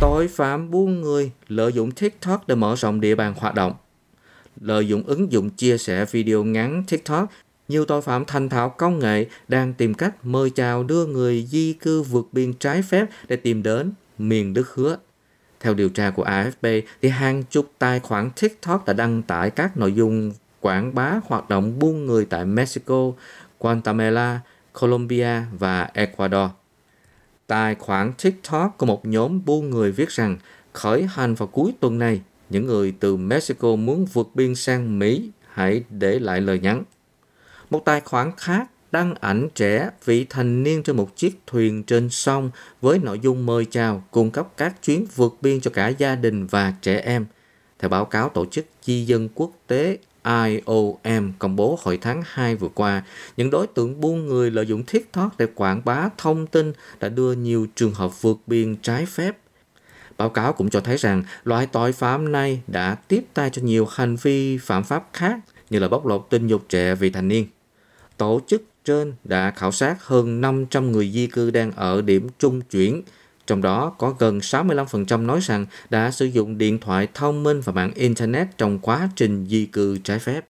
Tội phạm buôn người lợi dụng TikTok để mở rộng địa bàn hoạt động. Lợi dụng ứng dụng chia sẻ video ngắn TikTok, nhiều tội phạm thành thạo công nghệ đang tìm cách mời chào đưa người di cư vượt biên trái phép để tìm đến miền đất hứa. Theo điều tra của AFP, thì hàng chục tài khoản TikTok đã đăng tải các nội dung quảng bá hoạt động buôn người tại Mexico, Guatemala, Colombia và Ecuador. Tài khoản TikTok của một nhóm buôn người viết rằng khởi hành vào cuối tuần này, những người từ Mexico muốn vượt biên sang Mỹ hãy để lại lời nhắn. Một tài khoản khác đăng ảnh trẻ vị thành niên trên một chiếc thuyền trên sông với nội dung mời chào cung cấp các chuyến vượt biên cho cả gia đình và trẻ em. Theo báo cáo Tổ chức Di dân Quốc tế IOM công bố hồi tháng 2 vừa qua, những đối tượng buôn người lợi dụng thiết thoát để quảng bá thông tin đã đưa nhiều trường hợp vượt biên trái phép. Báo cáo cũng cho thấy rằng loại tội phạm này đã tiếp tay cho nhiều hành vi phạm pháp khác như là bóc lột tình dục trẻ vị thành niên. Tổ chức trên đã khảo sát hơn 500 người di cư đang ở điểm trung chuyển trong đó có gần 65% nói rằng đã sử dụng điện thoại thông minh và mạng Internet trong quá trình di cư trái phép.